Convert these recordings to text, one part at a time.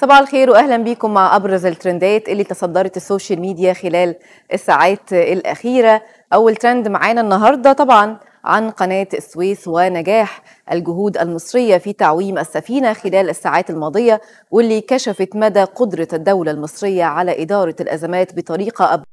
صباح الخير واهلا بيكم مع ابرز الترندات اللي تصدرت السوشيال ميديا خلال الساعات الاخيره اول ترند معانا النهارده طبعا عن قناه السويس ونجاح الجهود المصريه في تعويم السفينه خلال الساعات الماضيه واللي كشفت مدى قدره الدوله المصريه على اداره الازمات بطريقه أب...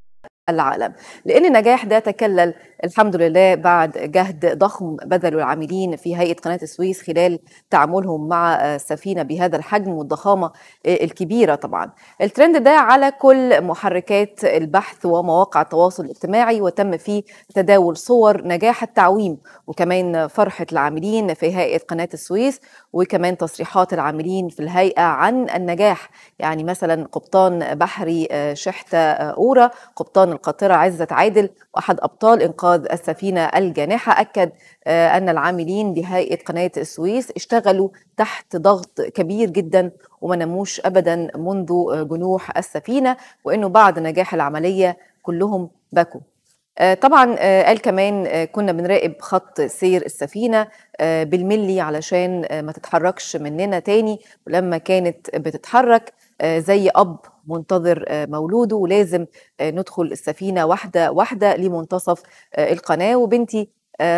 العالم لأن النجاح ده تكلل الحمد لله بعد جهد ضخم بذله العاملين في هيئة قناة السويس خلال تعاملهم مع السفينة آه، بهذا الحجم والضخامة آه، الكبيرة طبعا الترند ده على كل محركات البحث ومواقع التواصل الاجتماعي وتم فيه تداول صور نجاح التعويم وكمان فرحة العاملين في هيئة قناة السويس وكمان تصريحات العاملين في الهيئة عن النجاح يعني مثلا قبطان بحري آه، شحتة أورا قبطان القاطرة عزت عادل وأحد أبطال إنقاذ السفينة الجانحة أكد آه، أن العاملين بهيئة قناة السويس اشتغلوا تحت ضغط كبير جدا وما نموش أبدا منذ آه، جنوح السفينة وأنه بعد نجاح العملية كلهم بكوا آه، طبعا قال كمان كنا بنراقب خط سير السفينه بالملي علشان ما تتحركش مننا تاني ولما كانت بتتحرك زي اب منتظر آه، مولوده ولازم آه، ندخل السفينه واحده واحده لمنتصف آه، القناه وبنتي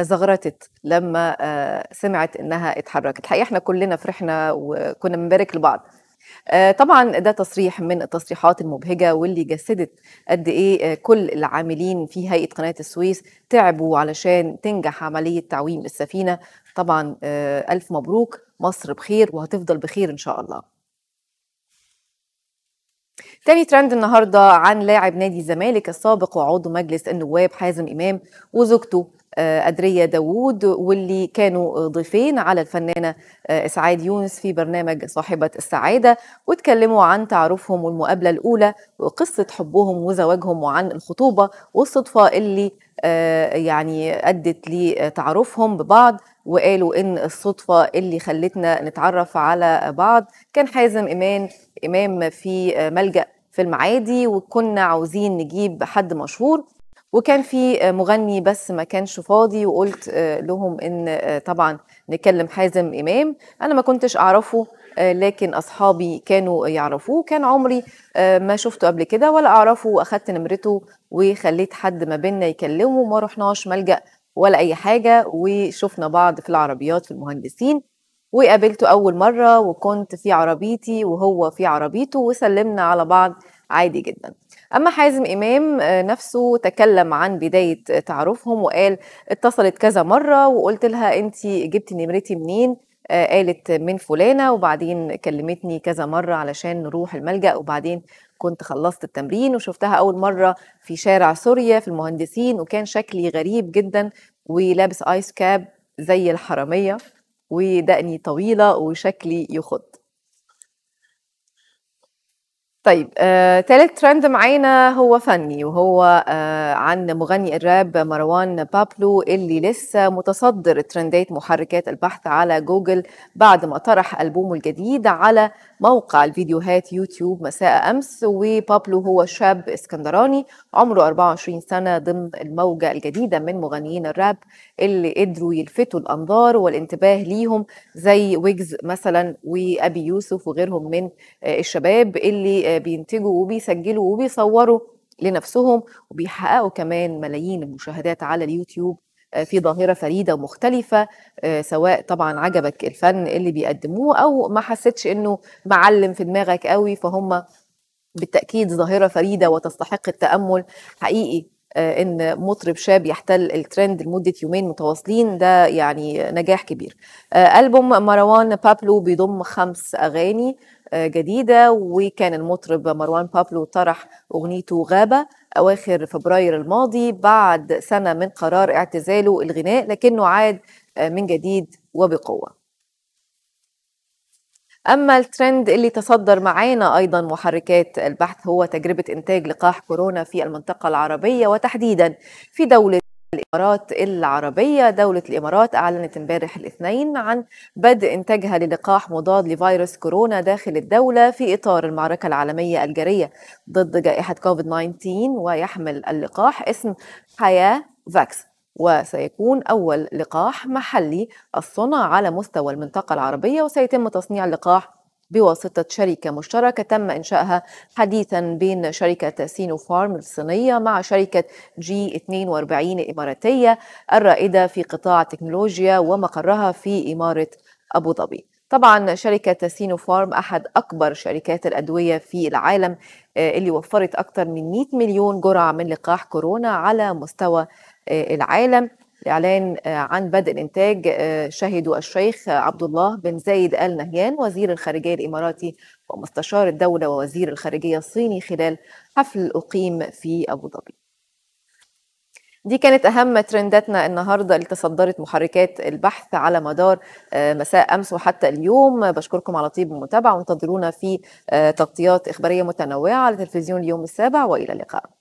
زغرتت لما سمعت انها اتحركت الحقيقه احنا كلنا فرحنا وكنا بنبارك لبعض طبعا ده تصريح من التصريحات المبهجة واللي جسدت قد إيه كل العاملين في هيئة قناة السويس تعبوا علشان تنجح عملية تعويم السفينة طبعا ألف مبروك مصر بخير وهتفضل بخير إن شاء الله تاني ترند النهارده عن لاعب نادي الزمالك السابق وعضو مجلس النواب حازم امام وزوجته آه، أدرية داوود واللي كانوا ضيفين على الفنانة آه، إسعاد يونس في برنامج صاحبة السعادة واتكلموا عن تعارفهم والمقابلة الأولى وقصة حبهم وزواجهم وعن الخطوبة والصدفة اللي آه، يعني أدت لتعارفهم ببعض وقالوا ان الصدفه اللي خلتنا نتعرف على بعض كان حازم امام امام في ملجا في المعادي وكنا عاوزين نجيب حد مشهور وكان في مغني بس ما كانش فاضي وقلت آه، لهم ان آه، طبعا نكلم حازم امام انا ما كنتش اعرفه آه، لكن اصحابي كانوا يعرفوه كان عمري ما شفته قبل كده ولا اعرفه واخدت نمرته وخليت حد ما بينا يكلمه ما رحناش ملجا ولا اي حاجه وشفنا بعض في العربيات في المهندسين وقابلته اول مره وكنت في عربيتي وهو في عربيته وسلمنا على بعض عادي جدا اما حازم امام آه، نفسه تكلم عن بدايه تعارفهم وقال اتصلت كذا مره وقلت لها انت جبتي نمرتي منين آه، قالت من فلانه وبعدين كلمتني كذا مره علشان نروح الملجا وبعدين كنت خلصت التمرين وشفتها أول مرة في شارع سوريا في المهندسين وكان شكلي غريب جدا ولابس آيس كاب زي الحرامية ودقني طويلة وشكلي يخض طيب آه، تالت ترند معانا هو فني وهو آه، عن مغني الراب مروان بابلو اللي لسه متصدر ترندات محركات البحث على جوجل بعد ما طرح ألبومه الجديد على موقع الفيديوهات يوتيوب مساء أمس وبابلو هو شاب اسكندراني عمره 24 سنة ضمن الموجة الجديدة من مغنيين الراب اللي قدروا يلفتوا الأنظار والانتباه ليهم زي ويجز مثلا وأبي يوسف وغيرهم من آه، الشباب اللي آه، بينتجوا وبيسجلوا وبيصوروا لنفسهم وبيحققوا كمان ملايين المشاهدات على اليوتيوب آه، في ظاهره فريده ومختلفه آه، سواء طبعا عجبك الفن اللي بيقدموه او ما حسيتش انه معلم في دماغك قوي فهم بالتاكيد ظاهره فريده وتستحق التامل حقيقي آه، ان مطرب شاب يحتل الترند لمده يومين متواصلين ده يعني نجاح كبير آه، البوم مروان بابلو بيضم خمس اغاني آه، جديده وكان المطرب مروان بابلو طرح اغنيته غابه اواخر فبراير الماضي بعد سنه من قرار اعتزاله الغناء لكنه عاد من جديد وبقوه أما الترند اللي تصدر معانا أيضا محركات البحث هو تجربة إنتاج لقاح كورونا في المنطقة العربية وتحديدا في دولة الإمارات العربية دولة الإمارات أعلنت امبارح الاثنين عن بدء إنتاجها للقاح مضاد لفيروس كورونا داخل الدولة في إطار المعركة العالمية الجارية ضد جائحة كوفيد 19 ويحمل اللقاح اسم حياة فاكس وسيكون أول لقاح محلي الصنع على مستوى المنطقة العربية وسيتم تصنيع اللقاح بواسطة شركة مشتركة تم إنشائها حديثا بين شركة سينو فارم الصينية مع شركة جي 42 الإماراتية الرائدة في قطاع التكنولوجيا ومقرها في إمارة أبو ظبي طبعا شركة سينو فارم أحد أكبر شركات الأدوية في العالم آه، اللي وفرت أكثر من 100 مليون جرعة من لقاح كورونا على مستوى العالم الإعلان آه، عن بدء الإنتاج آه، شهدوا الشيخ عبد الله بن زايد آل نهيان وزير الخارجية الإماراتي ومستشار الدولة ووزير الخارجية الصيني خلال حفل أقيم في أبو ظبي دي كانت أهم ترنداتنا النهاردة اللي تصدرت محركات البحث على مدار آه، مساء أمس وحتى اليوم بشكركم على طيب المتابعة وانتظرونا في تغطيات إخبارية متنوعة على تلفزيون اليوم السابع وإلى اللقاء